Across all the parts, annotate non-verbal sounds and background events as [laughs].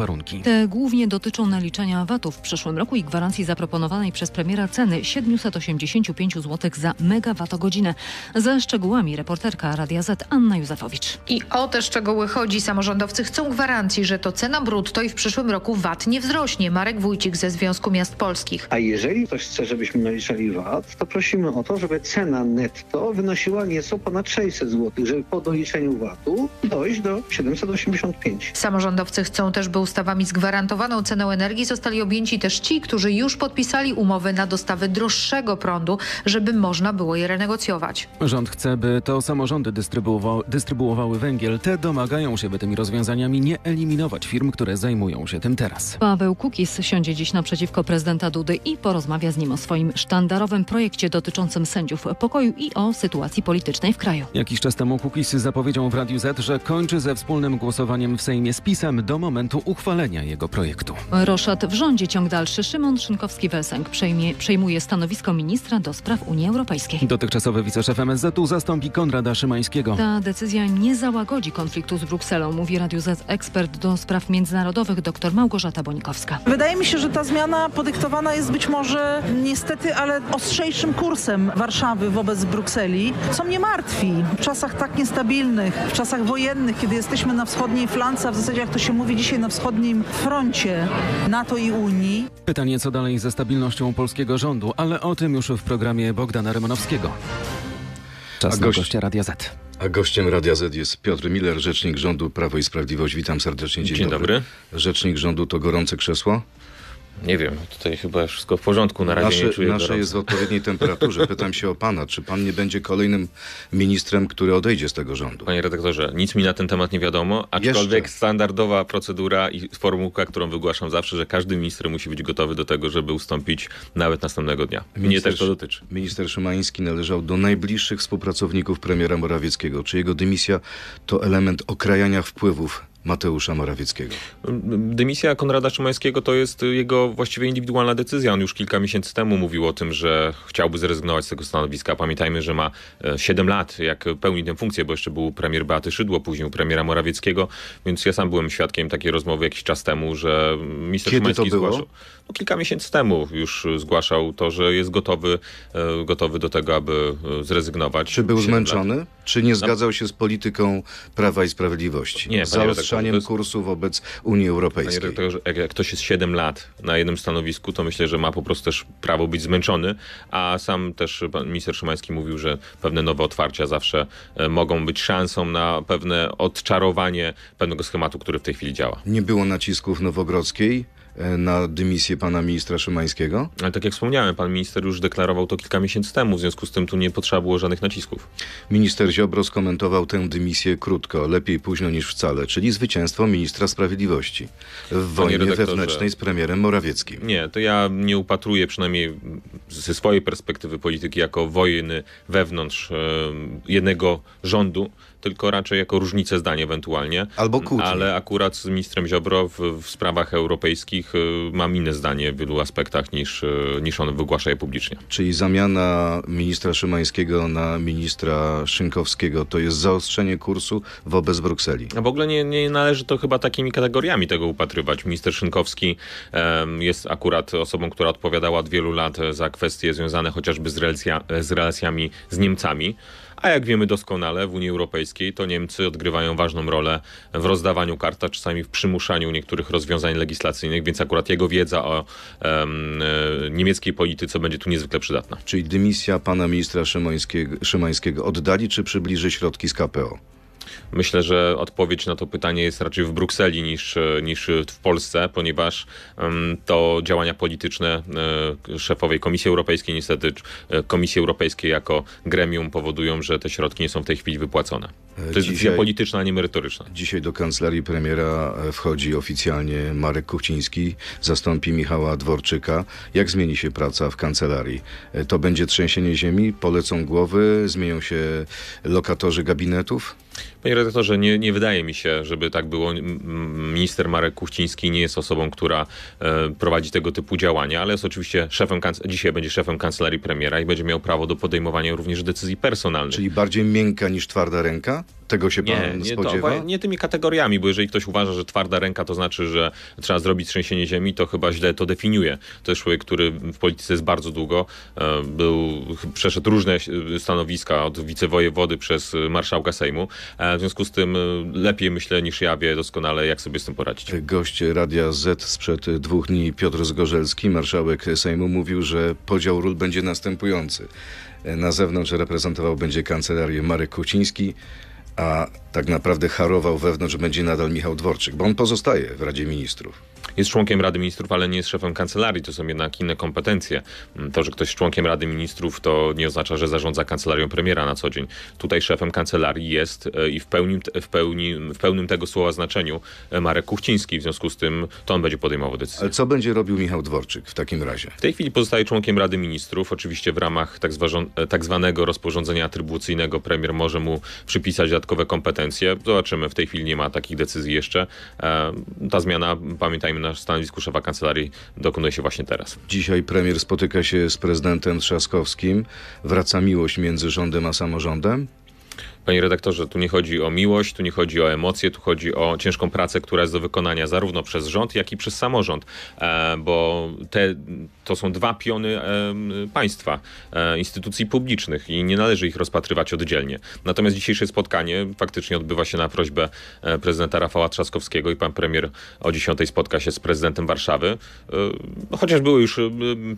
warunki. Te głównie dotyczą naliczenia VAT-ów w przyszłym roku i gwarancji zaproponowanej przez premiera ceny 785 zł za megawattogodzinę. Ze szczegółami reporterka Radia Z Anna Józefowicz. I o te szczegóły chodzi. Samorządowcy chcą gwarancji, że to cena brutto i w przyszłym roku VAT nie wzrośnie. Marek Wójcik ze Związku Miast Polskich. A jeżeli ktoś chce, żebyśmy naliczali VAT, to prosimy o to, żeby cena netto wynosiła nieco ponad 600 zł, żeby po doliczeniu VAT-u dojść do 785. Samorządowcy chcą też, był ustawami z gwarantowaną ceną energii zostali objęci też ci, którzy już podpisali umowy na dostawy droższego prądu, żeby można było je renegocjować. Rząd chce, by to samorządy dystrybuowały, dystrybuowały węgiel. Te domagają się, by tymi rozwiązaniami nie eliminować firm, które zajmują się tym teraz. Paweł Kukis siądzie dziś naprzeciwko prezydenta Dudy i porozmawia z nim o swoim sztandarowym projekcie dotyczącym sędziów pokoju i o sytuacji politycznej w kraju. Jakiś czas temu Kukis zapowiedział w Radiu Z, że kończy ze wspólnym głosowaniem w Sejmie z PiSem do momentu uchwały uchwalenia jego projektu. Roszat w rządzie ciąg dalszy. Szymon Szynkowski-Welsenk przejmuje stanowisko ministra do spraw Unii Europejskiej. Dotychczasowy wiceszef MSZ-u zastąpi Konrada Szymańskiego. Ta decyzja nie załagodzi konfliktu z Brukselą, mówi Radio Z ekspert do spraw międzynarodowych dr Małgorzata Bonikowska. Wydaje mi się, że ta zmiana podyktowana jest być może niestety, ale ostrzejszym kursem Warszawy wobec Brukseli, co mnie martwi. W czasach tak niestabilnych, w czasach wojennych, kiedy jesteśmy na wschodniej flance, a w zasadzie jak to się mówi dzisiaj na wschodniej wschodnim froncie NATO i Unii. Pytanie co dalej ze stabilnością polskiego rządu, ale o tym już w programie Bogdana Remanowskiego. Czas A gość... na gościa Radia Z. A gościem Radia Z jest Piotr Miller, rzecznik rządu Prawo i Sprawiedliwość. Witam serdecznie. Dzień, Dzień dobry. dobry. Rzecznik rządu to gorące krzesło? Nie wiem, tutaj chyba wszystko w porządku na razie. Nasze, nie nasze jest w odpowiedniej temperaturze. [laughs] Pytam się o pana, czy pan nie będzie kolejnym ministrem, który odejdzie z tego rządu? Panie redaktorze, nic mi na ten temat nie wiadomo, aczkolwiek Jeszcze. standardowa procedura i formułka, którą wygłaszam zawsze, że każdy minister musi być gotowy do tego, żeby ustąpić nawet następnego dnia. Minister, Mnie też to dotyczy. Minister Szymański należał do najbliższych współpracowników premiera Morawieckiego. Czy jego dymisja to element okrajania wpływów Mateusza Morawieckiego? Dymisja Konrada Szymańskiego to jest jego właściwie indywidualna decyzja. On już kilka miesięcy temu mówił o tym, że chciałby zrezygnować z tego stanowiska. Pamiętajmy, że ma 7 e, lat, jak pełni tę funkcję, bo jeszcze był premier Beaty Szydło, później premiera Morawieckiego, więc ja sam byłem świadkiem takiej rozmowy jakiś czas temu, że minister Kiedy Szymański to było? zgłaszał... No, kilka miesięcy temu już zgłaszał to, że jest gotowy, e, gotowy do tego, aby e, zrezygnować. Czy był zmęczony? Lat. Czy nie zgadzał się z polityką Prawa i Sprawiedliwości? Nie, zaostrzaniem jest... kursu wobec Unii Europejskiej. Panie jak, jak ktoś jest 7 lat na jednym stanowisku, to myślę, że ma po prostu też prawo być zmęczony, a sam też pan minister Szymański mówił, że pewne nowe otwarcia zawsze e, mogą być szansą na pewne odczarowanie pewnego schematu, który w tej chwili działa. Nie było nacisków Nowogrodzkiej, E, na dymisję pana ministra Szymańskiego? Ale tak jak wspomniałem, pan minister już deklarował to kilka miesięcy temu, w związku z tym tu nie potrzeba było żadnych nacisków. Minister Ziobro skomentował tę dymisję krótko, lepiej późno niż wcale, czyli zwycięstwo ministra sprawiedliwości w wojnie wewnętrznej z premierem Morawieckim. Nie, to ja nie upatruję przynajmniej ze swojej perspektywy polityki jako wojny wewnątrz e, jednego rządu tylko raczej jako różnicę zdań ewentualnie. Albo kłótnie. Ale akurat z ministrem Ziobro w, w sprawach europejskich y, mam inne zdanie w wielu aspektach niż, y, niż on wygłasza je publicznie. Czyli zamiana ministra Szymańskiego na ministra Szynkowskiego to jest zaostrzenie kursu wobec Brukseli. A w ogóle nie, nie należy to chyba takimi kategoriami tego upatrywać. Minister Szynkowski um, jest akurat osobą, która odpowiadała od wielu lat za kwestie związane chociażby z, relacja, z relacjami z Niemcami. A jak wiemy doskonale, w Unii Europejskiej to Niemcy odgrywają ważną rolę w rozdawaniu kart, a czasami w przymuszaniu niektórych rozwiązań legislacyjnych, więc akurat jego wiedza o um, niemieckiej polityce będzie tu niezwykle przydatna. Czyli dymisja pana ministra Szymańskiego, Szymańskiego oddali czy przybliży środki z KPO? Myślę, że odpowiedź na to pytanie jest raczej w Brukseli niż, e, niż w Polsce, ponieważ to działania polityczne e, szefowej Komisji Europejskiej, niestety e, Komisji Europejskiej jako gremium powodują, że te środki nie są w tej chwili wypłacone. To jest dzisiaj, polityczna, a nie merytoryczna. Dzisiaj do kancelarii premiera wchodzi oficjalnie Marek Kuchciński, zastąpi Michała Dworczyka. Jak zmieni się praca w kancelarii? To będzie trzęsienie ziemi, polecą głowy, zmienią się lokatorzy gabinetów? Panie redaktorze, nie, nie wydaje mi się, żeby tak było. Minister Marek Kuchciński nie jest osobą, która e, prowadzi tego typu działania, ale jest oczywiście szefem, dzisiaj będzie szefem kancelarii premiera i będzie miał prawo do podejmowania również decyzji personalnych. Czyli bardziej miękka niż twarda ręka? Tego się nie, pan nie, spodziewa? To, nie tymi kategoriami, bo jeżeli ktoś uważa, że twarda ręka to znaczy, że trzeba zrobić trzęsienie ziemi, to chyba źle to definiuje. To jest człowiek, który w polityce jest bardzo długo. E, był, przeszedł różne stanowiska od wicewojewody przez marszałka Sejmu. E, w związku z tym e, lepiej myślę niż ja wie doskonale, jak sobie z tym poradzić. Gość Radia Z sprzed dwóch dni, Piotr Zgorzelski, marszałek Sejmu, mówił, że podział ról będzie następujący. Na zewnątrz reprezentował będzie kancelarię Marek Kuciński, uh, tak naprawdę harował wewnątrz będzie nadal Michał Dworczyk, bo on pozostaje w Radzie Ministrów. Jest członkiem Rady Ministrów, ale nie jest szefem kancelarii. To są jednak inne kompetencje. To, że ktoś jest członkiem Rady Ministrów, to nie oznacza, że zarządza kancelarią premiera na co dzień. Tutaj szefem kancelarii jest e, i w, pełni, w, pełni, w pełnym tego słowa znaczeniu e, Marek Kuchciński. W związku z tym to on będzie podejmował decyzję. Ale co będzie robił Michał Dworczyk w takim razie? W tej chwili pozostaje członkiem Rady Ministrów. Oczywiście w ramach tak, e, tak zwanego rozporządzenia atrybucyjnego premier może mu przypisać dodatkowe kompetencje Zobaczymy. W tej chwili nie ma takich decyzji jeszcze. E, ta zmiana, pamiętajmy, na stanowisku szefa kancelarii dokonuje się właśnie teraz. Dzisiaj premier spotyka się z prezydentem Trzaskowskim. Wraca miłość między rządem a samorządem? Panie redaktorze, tu nie chodzi o miłość, tu nie chodzi o emocje, tu chodzi o ciężką pracę, która jest do wykonania zarówno przez rząd, jak i przez samorząd, e, bo te, to są dwa piony e, państwa, e, instytucji publicznych i nie należy ich rozpatrywać oddzielnie. Natomiast dzisiejsze spotkanie faktycznie odbywa się na prośbę prezydenta Rafała Trzaskowskiego i pan premier o 10 spotka się z prezydentem Warszawy. No chociaż były już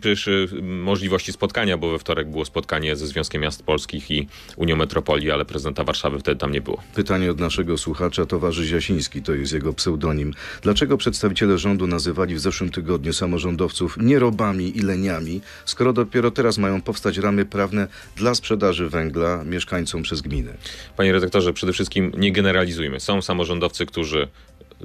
przecież możliwości spotkania, bo we wtorek było spotkanie ze Związkiem Miast Polskich i Unią Metropolii, ale prezydent prezydenta Warszawy wtedy tam nie było. Pytanie od naszego słuchacza, towarzysz Jasiński, to jest jego pseudonim. Dlaczego przedstawiciele rządu nazywali w zeszłym tygodniu samorządowców nierobami i leniami, skoro dopiero teraz mają powstać ramy prawne dla sprzedaży węgla mieszkańcom przez gminy? Panie redaktorze, przede wszystkim nie generalizujmy. Są samorządowcy, którzy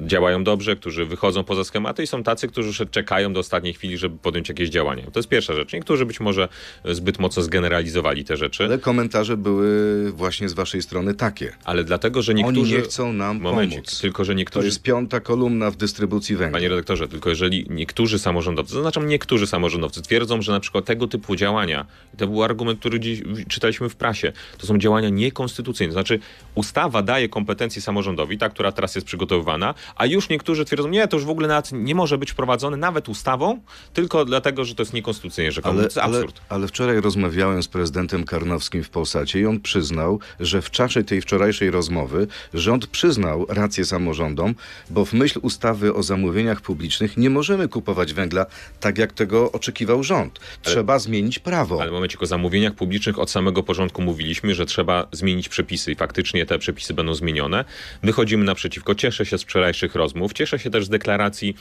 działają dobrze, którzy wychodzą poza schematy i są tacy, którzy czekają do ostatniej chwili, żeby podjąć jakieś działanie. To jest pierwsza rzecz. Niektórzy być może zbyt mocno zgeneralizowali te rzeczy. Ale komentarze były właśnie z waszej strony takie. Ale dlatego, że niektórzy... Oni nie chcą nam Momencik, pomóc. Tylko, że niektórzy... To jest piąta kolumna w dystrybucji węgla. Panie redaktorze, tylko jeżeli niektórzy samorządowcy, zaznaczam niektórzy samorządowcy, twierdzą, że na przykład tego typu działania, to był argument, który dziś czytaliśmy w prasie, to są działania niekonstytucyjne. To znaczy ustawa daje kompetencje samorządowi, ta, która teraz jest przygotowywana, a już niektórzy twierdzą, nie, to już w ogóle nawet nie może być wprowadzone nawet ustawą, tylko dlatego, że to jest niekonstytucyjne rzekomo. Ale, ale, ale, wczoraj rozmawiałem z prezydentem Karnowskim w Polsacie i on przyznał, że w czasie tej wczorajszej rozmowy rząd przyznał rację samorządom, bo w myśl ustawy o zamówieniach publicznych nie możemy kupować węgla tak, jak tego oczekiwał rząd. Trzeba ale, zmienić prawo. Ale momencie, o zamówieniach publicznych od samego początku mówiliśmy, że trzeba zmienić przepisy i faktycznie te przepisy będą zmienione. Wychodzimy naprzeciwko. Cieszę się z wczoraj wczorajszych rozmów. Cieszę się też z deklaracji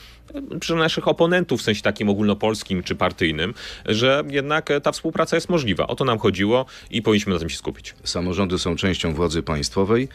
przy naszych oponentów, w sensie takim ogólnopolskim czy partyjnym, że jednak e, ta współpraca jest możliwa. O to nam chodziło i powinniśmy na tym się skupić. Samorządy są częścią władzy państwowej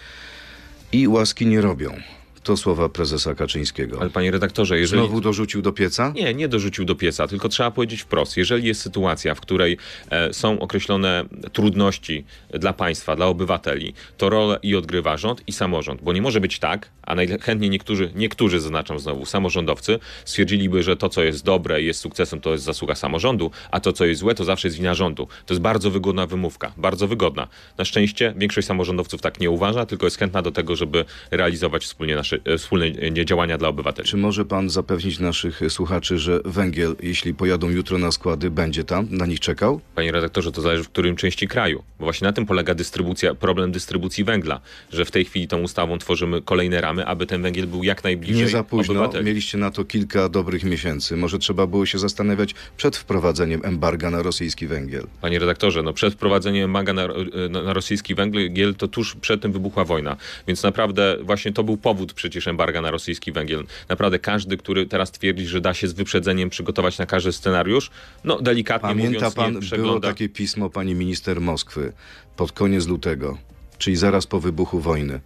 i łaski nie robią. To słowa prezesa Kaczyńskiego. Ale panie redaktorze, jeżeli... Znowu dorzucił do pieca? Nie, nie dorzucił do pieca, tylko trzeba powiedzieć wprost. Jeżeli jest sytuacja, w której e, są określone trudności dla państwa, dla obywateli, to rolę i odgrywa rząd i samorząd. Bo nie może być tak, a najchętniej niektórzy, niektórzy zaznaczam znowu, samorządowcy stwierdziliby, że to, co jest dobre i jest sukcesem, to jest zasługa samorządu, a to, co jest złe, to zawsze jest wina rządu. To jest bardzo wygodna wymówka, bardzo wygodna. Na szczęście większość samorządowców tak nie uważa, tylko jest chętna do tego, żeby realizować wspólnie nasze E, wspólne e, działania dla obywateli. Czy może pan zapewnić naszych słuchaczy, że węgiel, jeśli pojadą jutro na składy, będzie tam, na nich czekał? Panie redaktorze, to zależy w którym części kraju. Bo właśnie na tym polega dystrybucja, problem dystrybucji węgla, że w tej chwili tą ustawą tworzymy kolejne ramy, aby ten węgiel był jak najbliżej Nie za późno, obywateli. mieliście na to kilka dobrych miesięcy. Może trzeba było się zastanawiać przed wprowadzeniem embarga na rosyjski węgiel. Panie redaktorze, no przed wprowadzeniem embarga na, e, na, na rosyjski węgiel to tuż przed tym wybuchła wojna. Więc naprawdę właśnie to był powód przecież embarga na rosyjski węgiel. Naprawdę każdy, który teraz twierdzi, że da się z wyprzedzeniem przygotować na każdy scenariusz, no delikatnie Pamięta mówiąc pan, nie przegląda... było takie pismo pani minister Moskwy pod koniec lutego, czyli zaraz po wybuchu wojny,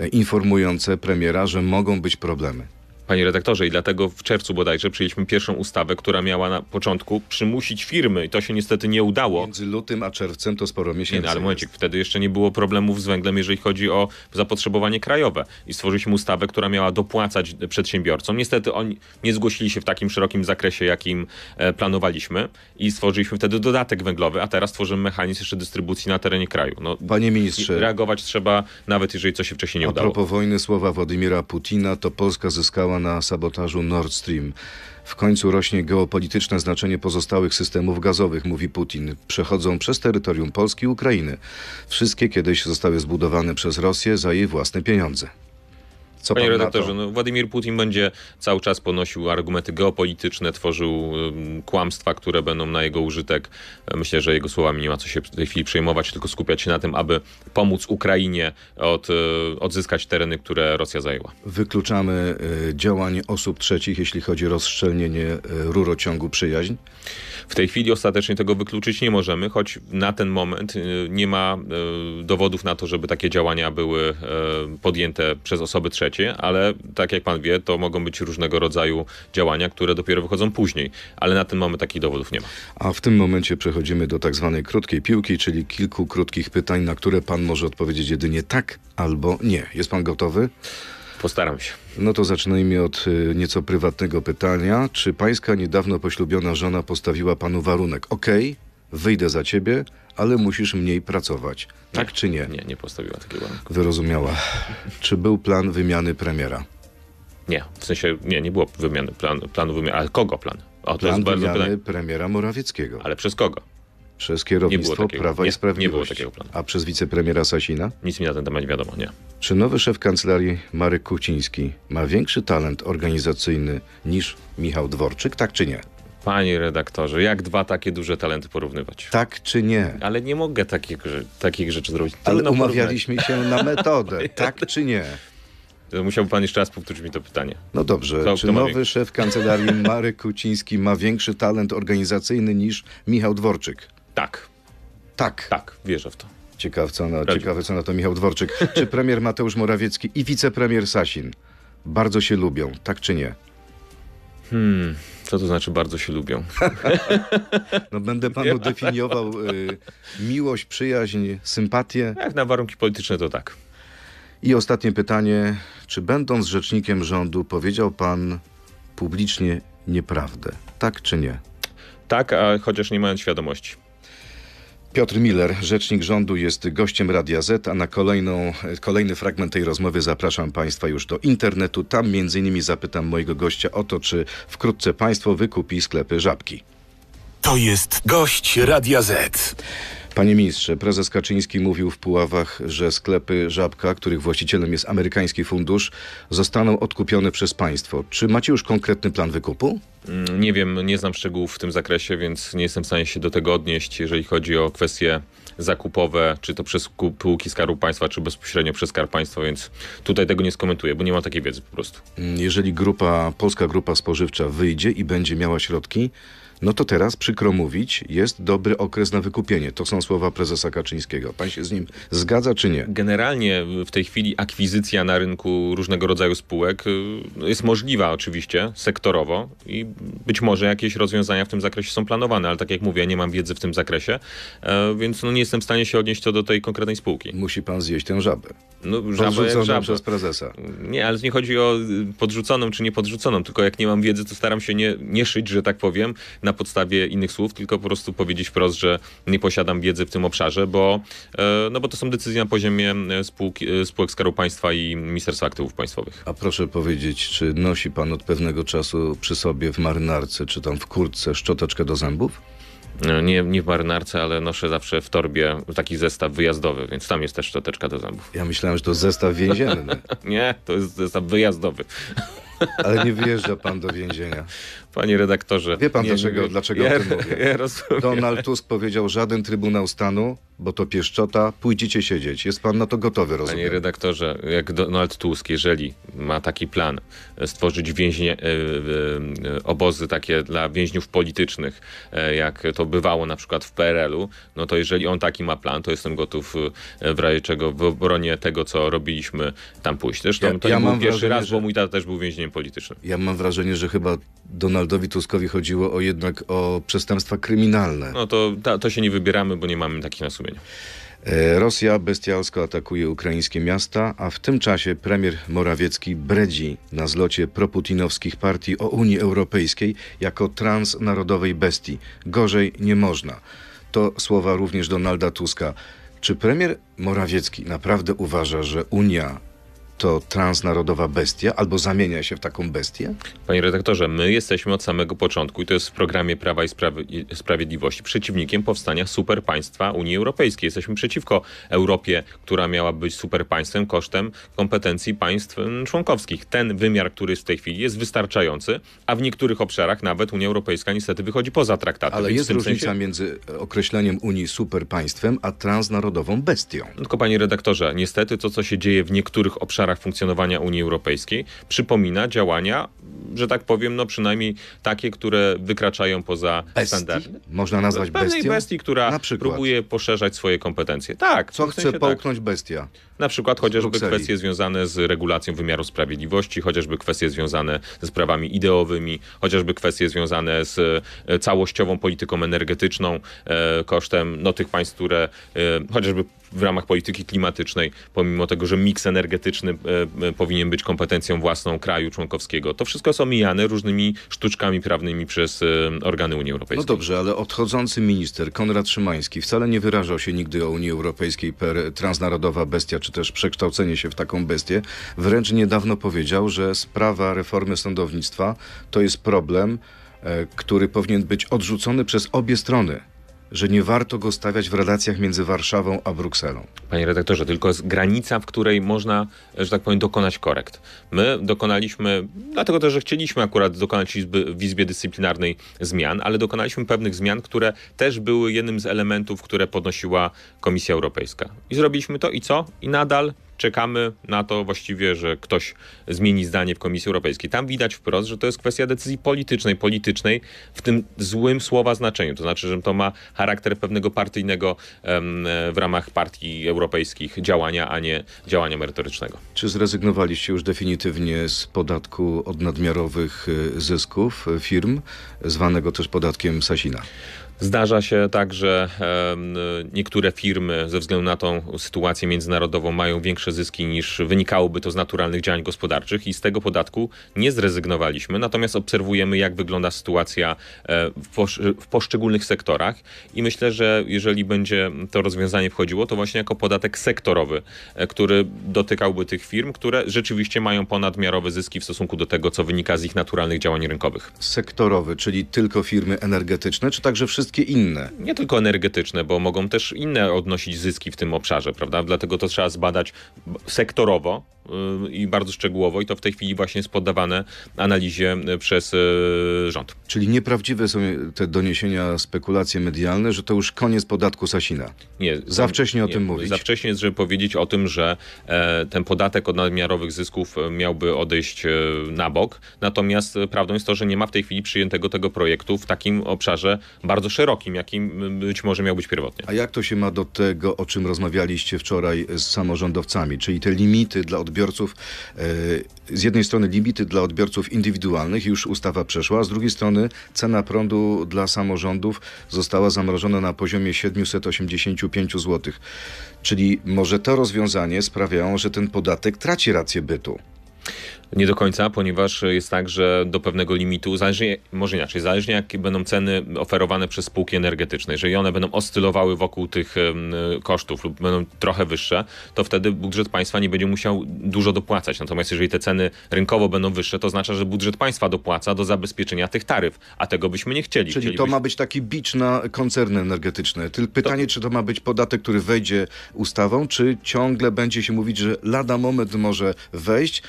e, informujące premiera, że mogą być problemy panie redaktorze, i dlatego w czerwcu bodajże przyjęliśmy pierwszą ustawę, która miała na początku przymusić firmy i to się niestety nie udało. Między lutym a czerwcem to sporo no, miesięcy. Nie, Ale ale momencie, wtedy jeszcze nie było problemów z węglem, jeżeli chodzi o zapotrzebowanie krajowe i stworzyliśmy ustawę, która miała dopłacać przedsiębiorcom. Niestety oni nie zgłosili się w takim szerokim zakresie, jakim e, planowaliśmy i stworzyliśmy wtedy dodatek węglowy, a teraz tworzymy mechanizm jeszcze dystrybucji na terenie kraju. No, panie ministrze. Reagować trzeba, nawet jeżeli coś się wcześniej nie udało. A propos wojny słowa Władimira Putina, to Polska zyskała na sabotażu Nord Stream. W końcu rośnie geopolityczne znaczenie pozostałych systemów gazowych, mówi Putin. Przechodzą przez terytorium Polski i Ukrainy. Wszystkie kiedyś zostały zbudowane przez Rosję za jej własne pieniądze. Co Panie redaktorze, no, Władimir Putin będzie cały czas ponosił argumenty geopolityczne, tworzył kłamstwa, które będą na jego użytek. E, myślę, że jego słowami nie ma co się w tej chwili przejmować, tylko skupiać się na tym, aby pomóc Ukrainie od, e, odzyskać tereny, które Rosja zajęła. Wykluczamy y, działań osób trzecich, jeśli chodzi o rozszczelnienie rurociągu przyjaźń? W tej chwili ostatecznie tego wykluczyć nie możemy, choć na ten moment nie ma dowodów na to, żeby takie działania były podjęte przez osoby trzecie ale tak jak pan wie, to mogą być różnego rodzaju działania, które dopiero wychodzą później. Ale na ten moment takich dowodów nie ma. A w tym momencie przechodzimy do tak zwanej krótkiej piłki, czyli kilku krótkich pytań, na które pan może odpowiedzieć jedynie tak albo nie. Jest pan gotowy? Postaram się. No to zaczynajmy od y, nieco prywatnego pytania. Czy pańska niedawno poślubiona żona postawiła panu warunek? Okej, okay wyjdę za ciebie, ale musisz mniej pracować. Tak, tak czy nie? Nie, nie postawiła takiego warunku. Wyrozumiała. czy był plan wymiany premiera? Nie, w sensie nie, nie było wymiany planu wymiany. Ale kogo plan? O, plan wymiany premiera Morawieckiego. Ale przez kogo? Przez kierownictwo Prawa nie, i Sprawiedliwości. A przez wicepremiera Sasina? Nic mi na ten temat nie wiadomo, nie. Czy nowy szef kancelarii Marek Kuciński ma większy talent organizacyjny niż Michał Dworczyk, tak czy nie? Panie redaktorze, jak dwa takie duże talenty porównywać? Tak czy nie? Ale nie mogę takich, takich rzeczy zrobić. Ale Ale umawialiśmy porównać. się na [laughs] metodę, tak czy nie? Musiałby pan jeszcze raz powtórzyć mi to pytanie. No dobrze. czy nowy szef kancelarii [laughs] Marek Kuciński ma większy talent organizacyjny niż Michał Dworczyk? Tak. Tak. Tak, wierzę w to. Ciekawe co, na, ciekawe, co na to Michał Dworczyk. Czy premier Mateusz Morawiecki i wicepremier Sasin bardzo się lubią, tak czy nie? Hmm, co to znaczy bardzo się lubią? [laughs] no będę panu Nie? definiował y, miłość, przyjaźń, sympatię. Jak na warunki polityczne to tak. I ostatnie pytanie. Czy będąc rzecznikiem rządu powiedział pan publicznie nieprawdę? Tak czy nie? Tak, a chociaż nie mając świadomości. Piotr Miller, rzecznik rządu, jest gościem Radia Z, a na kolejną, kolejny fragment tej rozmowy zapraszam Państwa już do internetu. Tam m.in. zapytam mojego gościa o to, czy wkrótce państwo wykupi sklepy żabki. To jest gość Radia Z. Panie ministrze, prezes Kaczyński mówił w Puławach, że sklepy Żabka, których właścicielem jest amerykański fundusz, zostaną odkupione przez państwo. Czy macie już konkretny plan wykupu? Mm, nie wiem, nie znam szczegółów w tym zakresie, więc nie jestem w stanie się do tego odnieść, jeżeli chodzi o kwestie zakupowe, czy to przez spółki Skarbu Państwa, czy bezpośrednio przez Skarb Państwa, więc tutaj tego nie skomentuję, bo nie mam takiej wiedzy po prostu. Mm, jeżeli grupa, polska grupa spożywcza wyjdzie i będzie miała środki, no to teraz przykro mówić, jest dobry okres na wykupienie. To są słowa prezesa Kaczyńskiego. Pan się z nim zgadza czy nie? Generalnie w tej chwili akwizycja na rynku różnego rodzaju spółek no, jest możliwa oczywiście sektorowo i być może jakieś rozwiązania w tym zakresie są planowane, ale tak jak mówię, nie mam wiedzy w tym zakresie, e, więc no nie jestem w stanie się odnieść co do tej konkretnej spółki. Musi pan zjeść tę żabę. No, żabę, żabę. przez prezesa. Nie, ale nie chodzi o podrzuconą czy niepodrzuconą, tylko jak nie mam wiedzy, to staram się nie, nie szyć, że tak powiem, na podstawie innych słów, tylko po prostu powiedzieć wprost, że nie posiadam wiedzy w tym obszarze, bo, e, no bo to są decyzje na poziomie e, spółki, e, spółek Skarbu Państwa i Ministerstwa Aktywów Państwowych. A proszę powiedzieć, czy nosi pan od pewnego czasu przy sobie w marynarce, czy tam w kurtce szczoteczkę do zębów? Nie, nie w marynarce, ale noszę zawsze w torbie taki zestaw wyjazdowy, więc tam jest też szczoteczka do zębów. Ja myślałem, że to zestaw więzienny. [laughs] nie, to jest zestaw wyjazdowy. Ale nie wyjeżdża pan do więzienia. Panie redaktorze. Wie pan nie, dlaczego, nie, dlaczego ja, o tym mówię? [laughs] Ja rozumiem. Donald Tusk powiedział, żaden Trybunał Stanu, bo to pieszczota, pójdziecie siedzieć. Jest pan na to gotowy, rozumiem? Panie redaktorze, jak Donald Tusk, jeżeli ma taki plan e, stworzyć więźnie, e, e, obozy takie dla więźniów politycznych, jak to bywało na przykład w PRL-u, no to jeżeli on taki ma plan, to jestem gotów w razie czego w obronie tego, co robiliśmy tam pójść. Zresztą ja, to ja nie był pierwszy wrażenie, raz, bo mój tata też był więźniem politycznym. Ja mam wrażenie, że chyba Donaldowi Tuskowi chodziło o jednak o przestępstwa kryminalne. No to, ta, to się nie wybieramy, bo nie mamy takich na sumieniu. E, Rosja bestialsko atakuje ukraińskie miasta, a w tym czasie premier Morawiecki bredzi na zlocie proputinowskich partii o Unii Europejskiej jako transnarodowej bestii. Gorzej nie można. To słowa również Donalda Tuska. Czy premier Morawiecki naprawdę uważa, że Unia to transnarodowa bestia albo zamienia się w taką bestię? Panie redaktorze, my jesteśmy od samego początku i to jest w programie Prawa i Sprawiedliwości przeciwnikiem powstania superpaństwa Unii Europejskiej. Jesteśmy przeciwko Europie, która miała być superpaństwem kosztem kompetencji państw mm, członkowskich. Ten wymiar, który jest w tej chwili jest wystarczający, a w niektórych obszarach nawet Unia Europejska niestety wychodzi poza traktaty. Ale jest różnica sensie... między określeniem Unii superpaństwem, a transnarodową bestią. Tylko panie redaktorze, niestety to, co się dzieje w niektórych obszarach obszarach funkcjonowania Unii Europejskiej przypomina działania, że tak powiem, no przynajmniej takie, które wykraczają poza bestii? standardy. Można nazwać pewnej bestią? bestii, która próbuje poszerzać swoje kompetencje. Tak. Co w sensie chce tak. połknąć tak. bestia? Na przykład chociażby kwestie związane z regulacją wymiaru sprawiedliwości, chociażby kwestie związane ze sprawami ideowymi, chociażby kwestie związane z e, całościową polityką energetyczną e, kosztem no, tych państw, które e, chociażby w ramach polityki klimatycznej, pomimo tego, że miks energetyczny e, e, powinien być kompetencją własną kraju członkowskiego. To wszystko są mijane różnymi sztuczkami prawnymi przez e, organy Unii Europejskiej. No dobrze, ale odchodzący minister Konrad Szymański wcale nie wyrażał się nigdy o Unii Europejskiej per transnarodowa bestia, czy też przekształcenie się w taką bestię. Wręcz niedawno powiedział, że sprawa reformy sądownictwa to jest problem, który powinien być odrzucony przez obie strony że nie warto go stawiać w relacjach między Warszawą a Brukselą panie redaktorze, tylko jest granica, w której można, że tak powiem, dokonać korekt. My dokonaliśmy, dlatego też, że chcieliśmy akurat dokonać izby, w Izbie Dyscyplinarnej zmian, ale dokonaliśmy pewnych zmian, które też były jednym z elementów, które podnosiła Komisja Europejska. I zrobiliśmy to i co? I nadal czekamy na to właściwie, że ktoś zmieni zdanie w Komisji Europejskiej. Tam widać wprost, że to jest kwestia decyzji politycznej, politycznej w tym złym słowa znaczeniu. To znaczy, że to ma charakter pewnego partyjnego e, w ramach partii europejskiej europejskich działania, a nie działania merytorycznego. Czy zrezygnowaliście już definitywnie z podatku od nadmiarowych e, zysków e, firm, zwanego też podatkiem Sasina? Zdarza się tak, że niektóre firmy ze względu na tą sytuację międzynarodową mają większe zyski niż wynikałoby to z naturalnych działań gospodarczych i z tego podatku nie zrezygnowaliśmy, natomiast obserwujemy jak wygląda sytuacja e, w poszczególnych sektorach i myślę, że jeżeli będzie to rozwiązanie wchodziło, to właśnie jako podatek sektorowy, e, który dotykałby tych firm, które rzeczywiście mają ponadmiarowe zyski w stosunku do tego, co wynika z ich naturalnych działań rynkowych. Sektorowy, czyli tylko firmy energetyczne, czy także wszystkie wszystkie inne. Nie tylko energetyczne, bo mogą też inne odnosić zyski w tym obszarze, prawda? Dlatego to trzeba zbadać sektorowo y, i bardzo szczegółowo i to w tej chwili właśnie jest poddawane analizie y, przez y, rząd. Czyli nieprawdziwe są te doniesienia, spekulacje medialne, że to już koniec podatku Sasina. Nie. Za wcześnie o nie, tym mówić. Za wcześnie jest, żeby powiedzieć o tym, że e, ten podatek od nadmiarowych zysków e, miałby odejść e, na bok. Natomiast prawdą jest to, że nie ma w tej chwili przyjętego tego projektu w takim obszarze bardzo szerokim, jakim być może miał być pierwotnie. A jak to się ma do tego, o czym rozmawialiście wczoraj z samorządowcami, czyli te limity dla odbiorców, e, z jednej strony limity dla odbiorców indywidualnych, już ustawa przeszła, a z drugiej strony cena prądu dla samorządów została zamrożona na poziomie 785 zł. Czyli może to rozwiązanie sprawiają, że ten podatek traci rację bytu. Nie do końca, ponieważ jest tak, że do pewnego limitu, zależnie, może inaczej, zależnie jakie będą ceny oferowane przez spółki energetyczne, jeżeli one będą oscylowały wokół tych e, kosztów lub będą trochę wyższe, to wtedy budżet państwa nie będzie musiał dużo dopłacać. Natomiast jeżeli te ceny rynkowo będą wyższe, to oznacza, że budżet państwa dopłaca do zabezpieczenia tych taryf, a tego byśmy nie chcieli. Czyli Chcielibyś... to ma być taki bicz na koncerny energetyczne. Tylko pytanie, to... czy to ma być podatek, który wejdzie ustawą, czy ciągle będzie się mówić, że lada moment może wejść,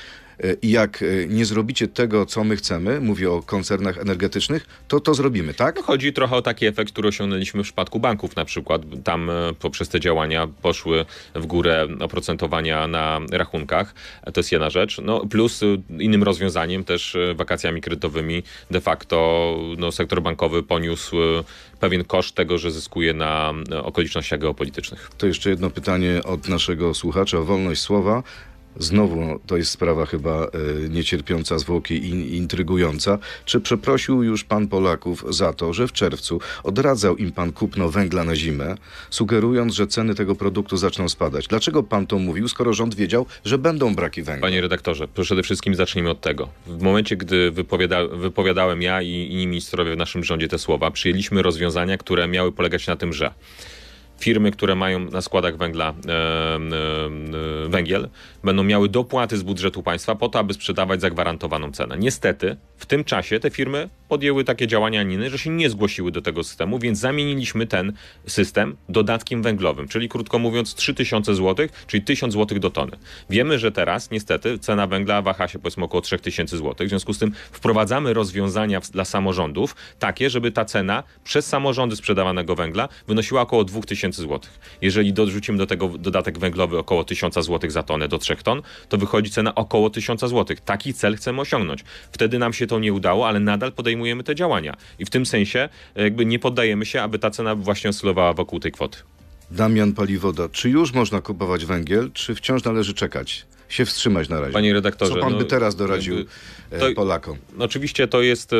i jak e, nie zrobicie tego, co my chcemy, mówię o koncernach energetycznych, to to zrobimy, tak? No chodzi trochę o taki efekt, który osiągnęliśmy w przypadku banków na przykład. Tam e, poprzez te działania poszły w górę oprocentowania na rachunkach. To jest jedna rzecz. No, plus e, innym rozwiązaniem też wakacjami kredytowymi de facto no, sektor bankowy poniósł pewien koszt tego, że zyskuje na okolicznościach geopolitycznych. To jeszcze jedno pytanie od naszego słuchacza o wolność słowa. Znowu no, to jest sprawa chyba e, niecierpiąca zwłoki i intrygująca. Czy przeprosił już pan Polaków za to, że w czerwcu odradzał im pan kupno węgla na zimę, sugerując, że ceny tego produktu zaczną spadać? Dlaczego pan to mówił, skoro rząd wiedział, że będą braki węgla? Panie redaktorze, przede wszystkim zacznijmy od tego. W momencie, gdy wypowiada, wypowiadałem ja i inni ministrowie w naszym rządzie te słowa, przyjęliśmy rozwiązania, które miały polegać na tym, że firmy, które mają na składach węgla e, e, węgiel, będą miały dopłaty z budżetu państwa po to, aby sprzedawać zagwarantowaną cenę. Niestety, w tym czasie te firmy podjęły takie działania unijne, że się nie zgłosiły do tego systemu, więc zamieniliśmy ten system dodatkiem węglowym, czyli krótko mówiąc 3000 zł, czyli 1000 zł do tony. Wiemy, że teraz niestety cena węgla waha się powiedzmy około 3000 zł, w związku z tym wprowadzamy rozwiązania dla samorządów takie, żeby ta cena przez samorządy sprzedawanego węgla wynosiła około 2000 tysięcy złotych. Jeżeli dorzucimy do tego dodatek węglowy około 1000 złotych za tonę do 3 ton, to wychodzi cena około 1000 złotych. Taki cel chcemy osiągnąć. Wtedy nam się to nie udało, ale nadal podejmujemy te działania. I w tym sensie e, jakby nie poddajemy się, aby ta cena właśnie oscylowała wokół tej kwoty. Damian Paliwoda, czy już można kupować węgiel, czy wciąż należy czekać? się wstrzymać na razie. Panie redaktorze. Co pan no, by teraz doradził e, to, Polakom? No, oczywiście to jest y,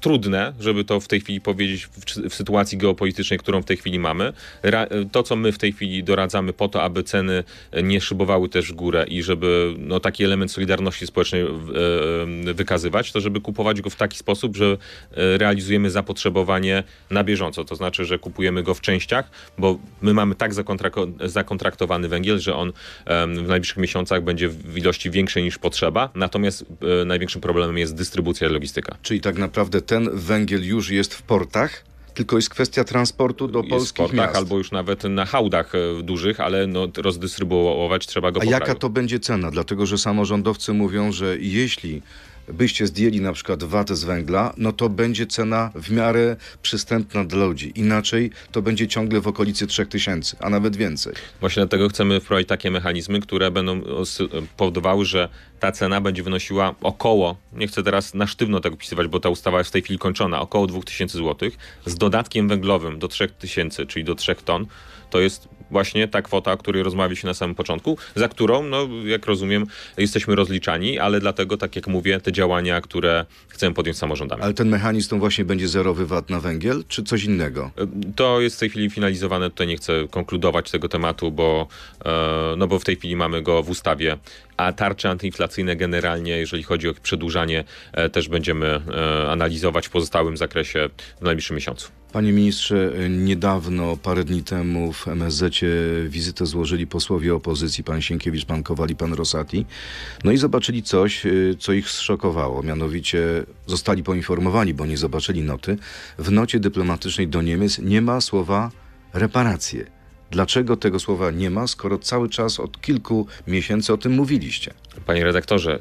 trudne, żeby to w tej chwili powiedzieć w, w sytuacji geopolitycznej, którą w tej chwili mamy. Ra, to, co my w tej chwili doradzamy po to, aby ceny nie szybowały też w górę i żeby no, taki element solidarności społecznej y, wykazywać, to żeby kupować go w taki sposób, że realizujemy zapotrzebowanie na bieżąco. To znaczy, że kupujemy go w częściach, bo my mamy tak zakontrak zakontraktowany węgiel, że on y, w najbliższych miesiącach będzie w ilości większej niż potrzeba, natomiast e, największym problemem jest dystrybucja i logistyka. Czyli tak naprawdę ten węgiel już jest w portach? tylko jest kwestia transportu do jest polskich portach, miast. albo już nawet na hałdach e, dużych, ale no, rozdystrybuować trzeba go A po jaka kraju. to będzie cena? Dlatego, że samorządowcy mówią, że jeśli byście zdjęli na przykład watę z węgla, no to będzie cena w miarę przystępna dla ludzi. Inaczej to będzie ciągle w okolicy 3000, a nawet więcej. Właśnie dlatego chcemy wprowadzić takie mechanizmy, które będą powodowały, że ta cena będzie wynosiła około, nie chcę teraz na sztywno tego pisywać, bo ta ustawa jest w tej chwili kończona, około 2000 zł z dodatkiem węglowym do 3000, czyli do 3 ton. To jest właśnie ta kwota, o której się na samym początku, za którą, no, jak rozumiem, jesteśmy rozliczani, ale dlatego, tak jak mówię, te działania, które chcemy podjąć samorządami. Ale ten mechanizm to właśnie będzie zerowy VAT na węgiel, czy coś innego? E, to jest w tej chwili finalizowane, tutaj nie chcę konkludować tego tematu, bo, e, no, bo w tej chwili mamy go w ustawie a tarcze antyinflacyjne generalnie, jeżeli chodzi o przedłużanie, e, też będziemy e, analizować w pozostałym zakresie w najbliższym miesiącu. Panie ministrze, niedawno, parę dni temu w msz wizytę złożyli posłowie opozycji, pan Sienkiewicz, pan Kowal i pan Rosati. No i zobaczyli coś, e, co ich zszokowało. Mianowicie zostali poinformowani, bo nie zobaczyli noty. W nocie dyplomatycznej do Niemiec nie ma słowa reparacje. Dlaczego tego słowa nie ma, skoro cały czas od kilku miesięcy o tym mówiliście? Panie redaktorze,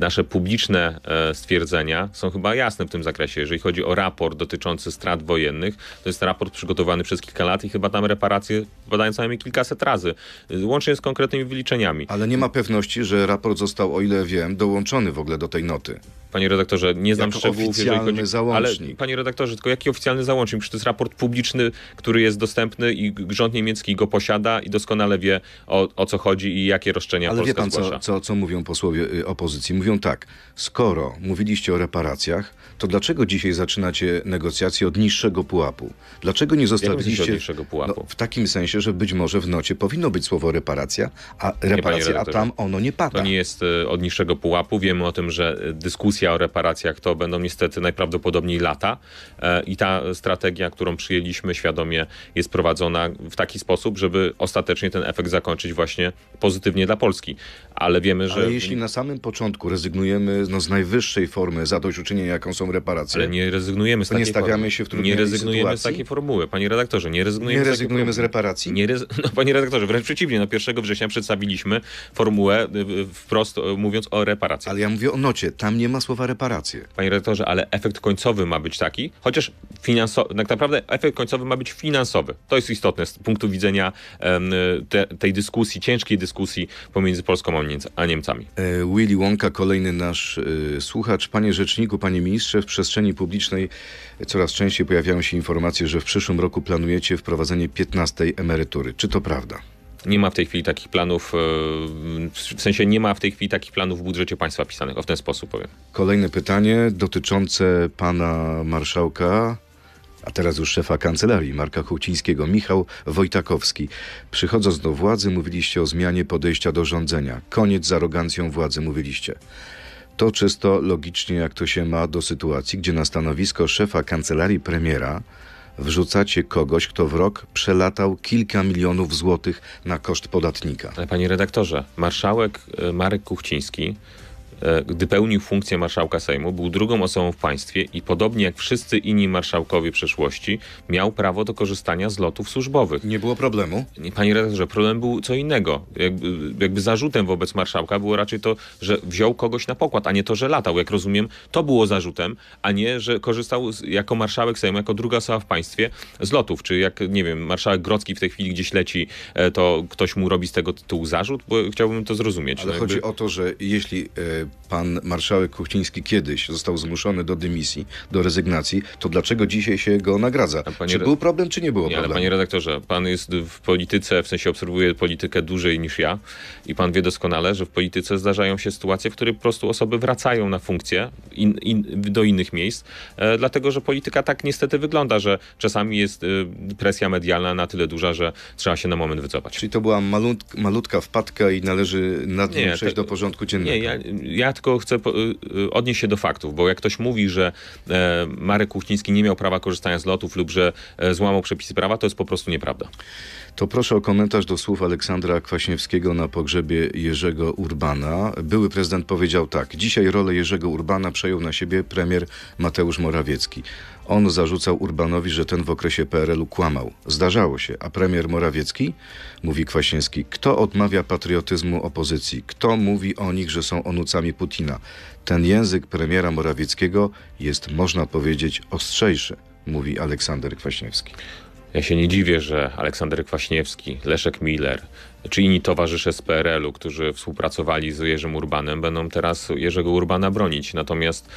nasze publiczne e, stwierdzenia są chyba jasne w tym zakresie. Jeżeli chodzi o raport dotyczący strat wojennych, to jest raport przygotowany przez kilka lat i chyba tam reparacje badają co najmniej kilkaset razy, łącznie z konkretnymi wyliczeniami. Ale nie ma pewności, że raport został, o ile wiem, dołączony w ogóle do tej noty. Panie redaktorze, nie znam jako szczegółów, jeżeli chodzi załącznik. Ale panie redaktorze, tylko jaki oficjalny załącznik? Przecież to jest raport publiczny, który jest dostępny i rząd niemiecki go posiada i doskonale wie o, o co chodzi i jakie roszczenia ale Polska wie pan, zgłasza. Co, co to, co mówią posłowie y, opozycji. Mówią tak, skoro mówiliście o reparacjach, to dlaczego dzisiaj zaczynacie negocjacje od niższego pułapu? Dlaczego nie zostawiliście... od niższego No, w takim sensie, że być może w nocie powinno być słowo reparacja, a reparacja, a tam ono nie pada. To nie jest y, od niższego pułapu. Wiemy o tym, że y, dyskusja o reparacjach to będą niestety najprawdopodobniej lata e, i ta strategia, którą przyjęliśmy świadomie jest prowadzona w taki sposób, żeby ostatecznie ten efekt zakończyć właśnie pozytywnie dla Polski. Ale wiemy, że... Ale jeśli na samym początku rezygnujemy no, z najwyższej formy zadośćuczynienia, jaką są reparacje... Ale nie rezygnujemy z takiej nie stawiamy formy. się w trudnej Nie rezygnujemy sytuacji? z takiej formuły, panie redaktorze, nie rezygnujemy... Nie z rezygnujemy z, reparacji? Nie [laughs] No, panie redaktorze, wręcz przeciwnie, na no, 1 września przedstawiliśmy formułę y, y, wprost y, mówiąc o reparacjach. Ale ja mówię o nocie, tam nie ma słowa reparacje. Panie redaktorze, ale efekt końcowy ma być taki, chociaż finansowy, tak naprawdę efekt końcowy ma być finansowy. To jest istotne z punktu widzenia te, tej dyskusji, ciężkiej dyskusji pomiędzy Polską a Niemca, a Niemcami. E, Willy Wonka, kolejny nasz e, słuchacz. Panie rzeczniku, panie ministrze, w przestrzeni publicznej coraz częściej pojawiają się informacje, że w przyszłym roku planujecie wprowadzenie 15 emerytury. Czy to prawda? Nie ma w tej chwili takich planów, e, w sensie nie ma w tej chwili takich planów w budżecie państwa pisanych, o w ten sposób powiem. Kolejne pytanie dotyczące pana marszałka a teraz już szefa kancelarii Marka Hucińskiego, Michał Wojtakowski. Przychodząc do władzy mówiliście o zmianie podejścia do rządzenia. Koniec z arogancją władzy mówiliście. To czysto logicznie, jak to się ma do sytuacji, gdzie na stanowisko szefa kancelarii premiera wrzucacie kogoś, kto w rok przelatał kilka milionów złotych na koszt podatnika. Ale panie redaktorze, marszałek y, Marek Kuchciński E, gdy pełnił funkcję marszałka Sejmu, był drugą osobą w państwie i podobnie jak wszyscy inni marszałkowie przeszłości, miał prawo do korzystania z lotów służbowych. Nie było problemu? Panie redaktorze, problem był co innego. Jakby, jakby zarzutem wobec marszałka było raczej to, że wziął kogoś na pokład, a nie to, że latał. Jak rozumiem, to było zarzutem, a nie, że korzystał z, jako marszałek Sejmu, jako druga osoba w państwie z lotów. Czy jak, nie wiem, marszałek Grocki w tej chwili gdzieś leci, e, to ktoś mu robi z tego tytułu zarzut? Bo chciałbym to zrozumieć. Ale no jakby... chodzi o to, że jeśli e, pan marszałek Kuchciński kiedyś został zmuszony do dymisji, do rezygnacji, to dlaczego dzisiaj się go nagradza? Czy był problem, czy nie było problemu? panie redaktorze, pan jest w polityce, w sensie obserwuje politykę dłużej niż ja i pan wie doskonale, że w polityce zdarzają się sytuacje, w których po prostu osoby wracają na funkcje in, in, do innych miejsc, e, dlatego że polityka tak niestety wygląda, że czasami jest e, presja medialna na tyle duża, że trzeba się na moment wycofać. Czyli to była malutka wpadka i należy nad nią przejść te, do porządku dziennego. Nie, ja, ja tylko chcę y, y, odnieść się do faktów, bo jak ktoś mówi, że e, Marek Kuchciński nie miał prawa korzystania z lotów lub że e, złamał przepisy prawa, to jest po prostu nieprawda to proszę o komentarz do słów Aleksandra Kwaśniewskiego na pogrzebie Jerzego Urbana. Były prezydent powiedział tak: Dzisiaj rolę Jerzego Urbana przejął na siebie premier Mateusz Morawiecki. On zarzucał Urbanowi, że ten w okresie PRL-u kłamał. Zdarzało się, a premier Morawiecki, mówi Kwaśniewski, kto odmawia patriotyzmu opozycji? Kto mówi o nich, że są onucami Putina? Ten język premiera Morawieckiego jest, można powiedzieć, ostrzejszy mówi Aleksander Kwaśniewski. Ja się nie dziwię, że Aleksander Kwaśniewski, Leszek Miller czy inni towarzysze z PRL-u, którzy współpracowali z Jerzym Urbanem, będą teraz Jerzego Urbana bronić. Natomiast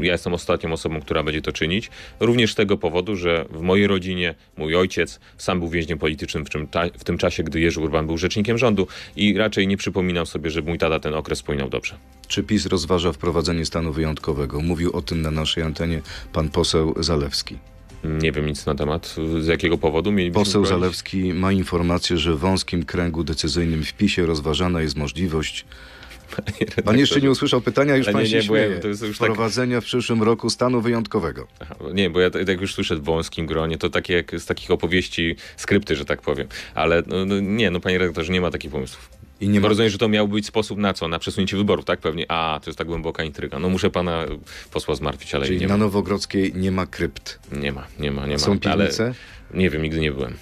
ja jestem ostatnią osobą, która będzie to czynić. Również z tego powodu, że w mojej rodzinie mój ojciec sam był więźniem politycznym w, czym, w tym czasie, gdy Jerzy Urban był rzecznikiem rządu i raczej nie przypominam sobie, że mój tata ten okres wspominał dobrze. Czy PiS rozważa wprowadzenie stanu wyjątkowego? Mówił o tym na naszej antenie pan poseł Zalewski. Nie wiem nic na temat, z jakiego powodu mielibyśmy... Poseł Zalewski ma informację, że w wąskim kręgu decyzyjnym w PiSie rozważana jest możliwość Redaktorze. Pan jeszcze nie usłyszał pytania, już nie, pan się nie, śmieje. Ja, tak- Wprowadzenia tak... w przyszłym roku stanu wyjątkowego. Aha, nie, bo ja tak już słyszę w wąskim gronie, to takie jak z takich opowieści, skrypty, że tak powiem. Ale no, no nie, no panie redaktorze, nie ma takich pomysłów. I nie ma... Rozumiem, że to miał być sposób na co? Na przesunięcie wyborów, tak? Pewnie, a to jest ta głęboka intryga. No muszę pana posła zmartwić, ale Czyli nie na ma. Nowogrodzkiej nie ma krypt. Nie ma, nie ma, nie ma. Są piwnice? Ale nie wiem, nigdy nie byłem.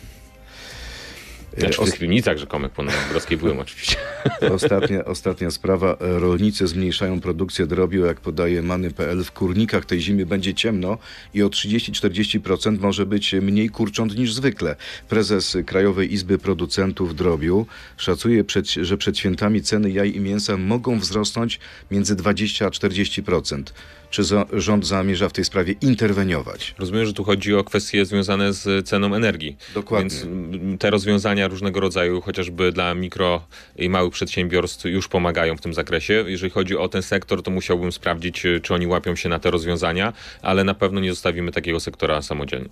Znaczy w tych piwnicach rzekomych po Nowogrodzkiej byłem [laughs] oczywiście. Ostatnia, ostatnia sprawa. Rolnicy zmniejszają produkcję drobiu, jak podaje many.pl. W kurnikach tej zimy będzie ciemno i o 30-40% może być mniej kurcząt niż zwykle. Prezes Krajowej Izby Producentów Drobiu szacuje, przed, że przed świętami ceny jaj i mięsa mogą wzrosnąć między 20 a 40%. Czy za, rząd zamierza w tej sprawie interweniować? Rozumiem, że tu chodzi o kwestie związane z ceną energii. Dokładnie. Więc mm, te rozwiązania różnego rodzaju, chociażby dla mikro i małych przedsiębiorstw, już pomagają w tym zakresie. Jeżeli chodzi o ten sektor, to musiałbym sprawdzić, y, czy oni łapią się na te rozwiązania, ale na pewno nie zostawimy takiego sektora samodzielnie,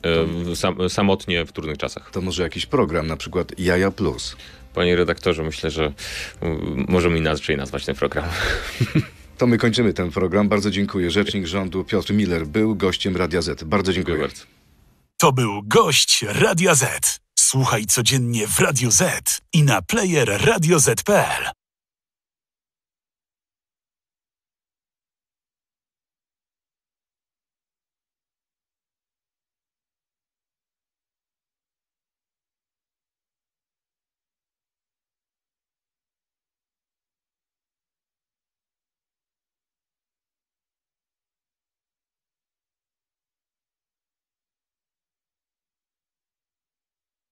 y, sam, samotnie w trudnych czasach. To może jakiś program, na przykład Jaja Plus. Panie redaktorze, myślę, że mm, możemy inaczej nazwać ten program. [laughs] To my kończymy ten program. Bardzo dziękuję. Rzecznik rządu Piotr Miller był gościem Radia Z. Bardzo dziękuję. dziękuję bardzo. To był gość Radia Z. Słuchaj codziennie w Radio Z i na player radioz.pl.